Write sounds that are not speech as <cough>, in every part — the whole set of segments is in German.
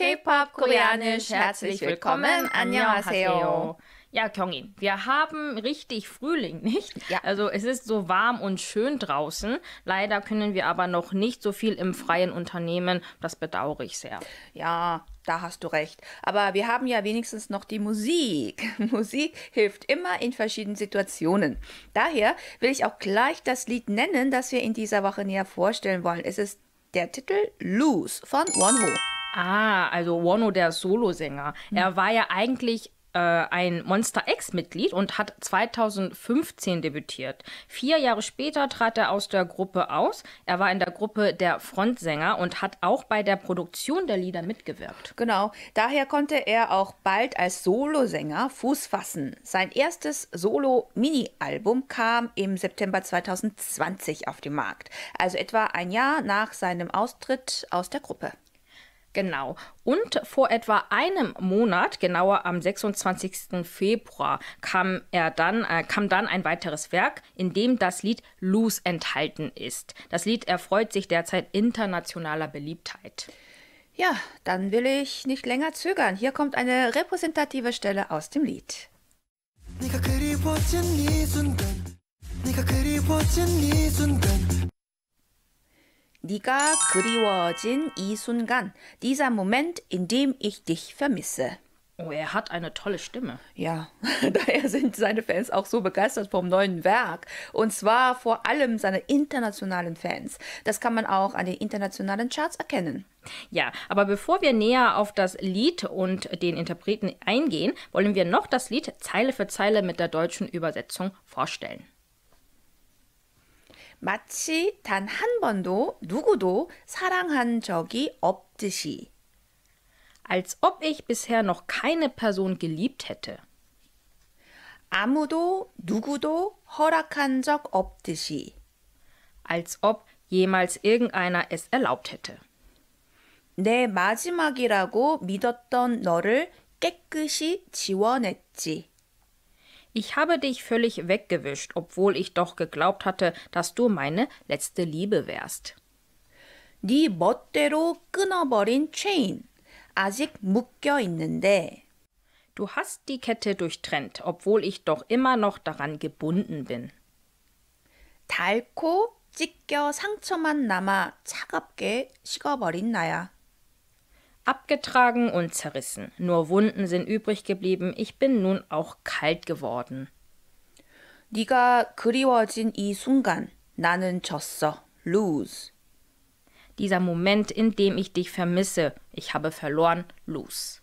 K-Pop, Koreanisch, herzlich willkommen, 안녕하세요. Ja, Kyongin, wir haben richtig Frühling, <laughs> nicht? Ja. Also es ist so warm und schön draußen. Leider können wir aber noch nicht so viel im Freien unternehmen. Das bedauere ich sehr. Ja, da hast du recht. Aber wir haben ja wenigstens noch die Musik. <laughs> Musik hilft immer in verschiedenen Situationen. Daher will ich auch gleich das Lied nennen, das wir in dieser Woche näher vorstellen wollen. Es ist der Titel Lose von One Ho. Ah, also Warno, der Solosänger. Mhm. Er war ja eigentlich äh, ein Monster X-Mitglied und hat 2015 debütiert. Vier Jahre später trat er aus der Gruppe aus. Er war in der Gruppe der Frontsänger und hat auch bei der Produktion der Lieder mitgewirkt. Genau, daher konnte er auch bald als Solosänger Fuß fassen. Sein erstes Solo-Mini-Album kam im September 2020 auf den Markt, also etwa ein Jahr nach seinem Austritt aus der Gruppe. Genau. Und vor etwa einem Monat, genauer am 26. Februar, kam, er dann, äh, kam dann ein weiteres Werk, in dem das Lied Loose enthalten ist. Das Lied erfreut sich derzeit internationaler Beliebtheit. Ja, dann will ich nicht länger zögern. Hier kommt eine repräsentative Stelle aus dem Lied. 네가 그리워진 이 순간, dieser Moment, in dem ich dich vermisse. Oh, er hat eine tolle Stimme. Ja, <laughs> daher sind seine Fans auch so begeistert vom neuen Werk. Und zwar vor allem seine internationalen Fans. Das kann man auch an den internationalen Charts erkennen. Ja, aber bevor wir näher auf das Lied und den Interpreten eingehen, wollen wir noch das Lied Zeile für Zeile mit der deutschen Übersetzung vorstellen. 마치 단 한 번도 누구도 사랑한 적이 없듯이. Als ob ich bisher noch keine Person geliebt hätte. 아무도 누구도 허락한 적 없듯이. Als ob jemals irgendeiner es erlaubt hätte. 내 마지막이라고 믿었던 너를 깨끗이 지워냈지. Ich habe dich völlig weggewischt, obwohl ich doch geglaubt hatte, dass du meine letzte Liebe wärst. 네 멋대로 끊어버린 체인. 아직 묶여 있는데. Du hast die Kette durchtrennt, obwohl ich doch immer noch daran gebunden bin. 닳고 찢겨 상처만 남아 차갑게 식어버린 나야 abgetragen und zerrissen. Nur Wunden sind übrig geblieben. Ich bin nun auch kalt geworden. 네가 그리워진 이 순간 나는 졌어. Lose. Dieser Moment, in dem ich dich vermisse, ich habe verloren, lose.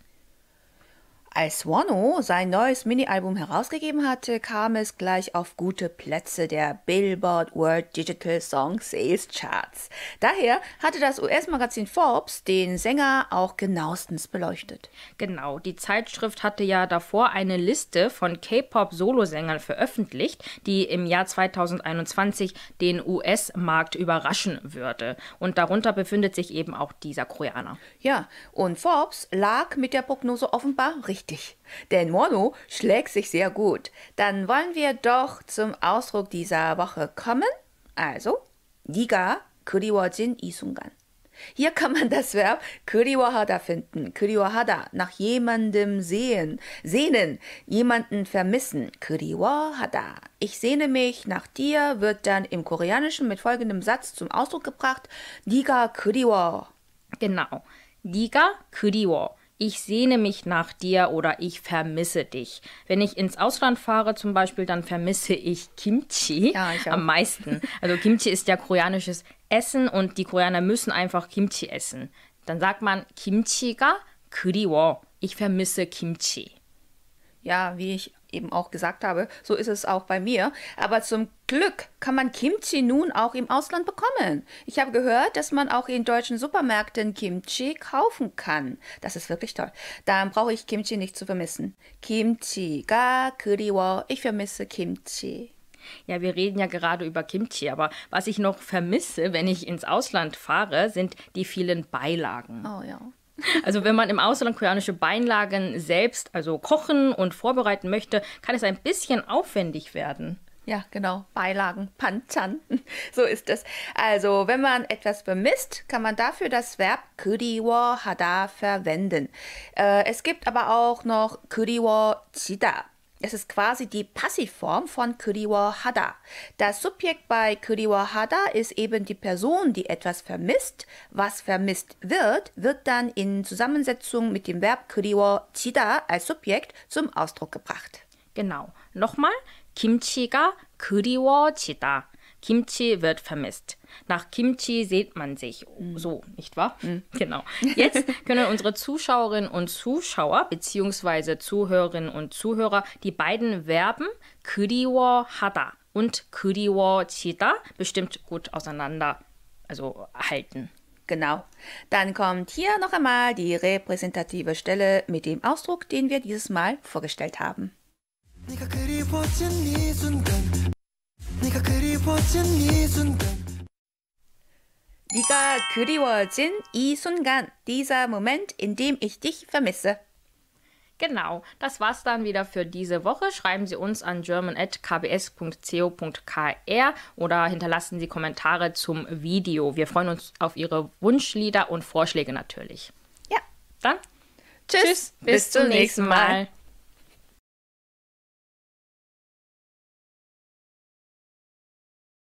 Als Wano sein neues Mini-Album herausgegeben hatte, kam es gleich auf gute Plätze der Billboard World Digital Song Sales Charts. Daher hatte das US-Magazin Forbes den Sänger auch genauestens beleuchtet. Genau, die Zeitschrift hatte ja davor eine Liste von K-Pop-Solosängern veröffentlicht, die im Jahr 2021 den US-Markt überraschen würde. Und darunter befindet sich eben auch dieser Koreaner. Ja, und Forbes lag mit der Prognose offenbar richtig richtig, denn Mono schlägt sich sehr gut. Dann wollen wir doch zum Ausdruck dieser Woche kommen. Also, 네가 그리워진 이 순간. Hier kann man das Verb 그리워하다 finden. 그리워하다 nach jemandem sehen, sehnen, jemanden vermissen. 그리워하다. Ich sehne mich nach dir wird dann im Koreanischen mit folgendem Satz zum Ausdruck gebracht. 네가 그리워. Genau. 네가 그리워 ich sehne mich nach dir oder ich vermisse dich. Wenn ich ins Ausland fahre zum Beispiel, dann vermisse ich Kimchi ja, ich am meisten. Also Kimchi ist ja koreanisches Essen und die Koreaner müssen einfach Kimchi essen. Dann sagt man Kimchi ga kuriwo. Ich vermisse Kimchi. Ja, wie ich eben auch gesagt habe, so ist es auch bei mir. Aber zum Glück kann man Kimchi nun auch im Ausland bekommen. Ich habe gehört, dass man auch in deutschen Supermärkten Kimchi kaufen kann. Das ist wirklich toll. Dann brauche ich Kimchi nicht zu vermissen. Kimchi ga kuriwo. Ich vermisse Kimchi. Ja, wir reden ja gerade über Kimchi, aber was ich noch vermisse, wenn ich ins Ausland fahre, sind die vielen Beilagen. Oh ja. Also wenn man im Ausland koreanische Beinlagen selbst also kochen und vorbereiten möchte, kann es ein bisschen aufwendig werden. Ja, genau. Beilagen, Panchan. <laughs> So ist es. Also, wenn man etwas bemisst, kann man dafür das Verb kuriwo hada verwenden. Äh, es gibt aber auch noch kuriwo chida. Es ist quasi die Passivform von Kuriwa Hada. Das Subjekt bei Kuriwa Hada ist eben die Person, die etwas vermisst. Was vermisst wird, wird dann in Zusammensetzung mit dem Verb Kuriwa Chida als Subjekt zum Ausdruck gebracht. Genau. Nochmal, Kimchi Kimchi가 그리워지다. Kimchi wird vermisst. Nach Kimchi sieht man sich. Mhm. So, nicht wahr? Mhm. <laughs> Genau. Jetzt können unsere Zuschauerinnen und Zuschauer bzw. Zuhörerinnen und Zuhörer die beiden Verben kuriwo hada und kuriwo chita bestimmt gut auseinander also halten. Genau. Dann kommt hier noch einmal die repräsentative Stelle mit dem Ausdruck, den wir dieses Mal vorgestellt haben. 네가 그리워진 이 순간, dieser Moment, in dem ich dich vermisse. Genau, das war's dann wieder für diese Woche. Schreiben Sie uns an german.kbs.co.kr oder hinterlassen Sie Kommentare zum Video. Wir freuen uns auf Ihre Wunschlieder und Vorschläge natürlich. Ja. Dann tschüss, tschüss bis, bis, zum nächsten Mal. Mal.